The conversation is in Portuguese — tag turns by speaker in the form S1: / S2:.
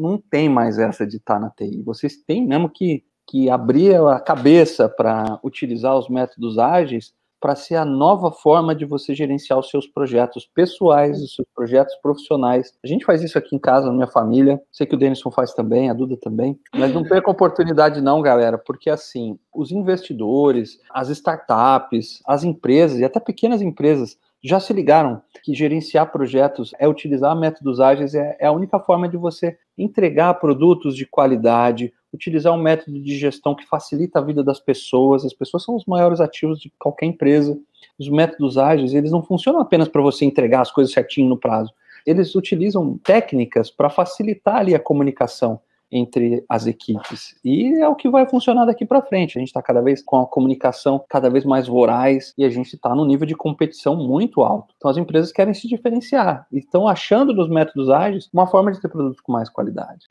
S1: não tem mais essa de estar na TI. Vocês têm mesmo que, que abrir a cabeça para utilizar os métodos ágeis para ser a nova forma de você gerenciar os seus projetos pessoais, os seus projetos profissionais. A gente faz isso aqui em casa, na minha família. Sei que o Denison faz também, a Duda também. Mas não perca a oportunidade, não, galera, porque assim, os investidores, as startups, as empresas e até pequenas empresas já se ligaram que gerenciar projetos é utilizar métodos ágeis, é, é, a única forma de você entregar produtos de qualidade, utilizar um método de gestão que facilita a vida das pessoas. As pessoas são os maiores ativos de qualquer empresa. Os métodos ágeis, eles não funcionam apenas para você entregar as coisas certinho no prazo. Eles utilizam técnicas para facilitar ali a comunicação entre as equipes. E é o que vai funcionar daqui para frente. A gente está cada vez com a comunicação cada vez mais voraz e a gente está num nível de competição muito alto. Então as empresas querem se diferenciar e estão achando dos métodos ágeis uma forma de ter produtos com mais qualidade.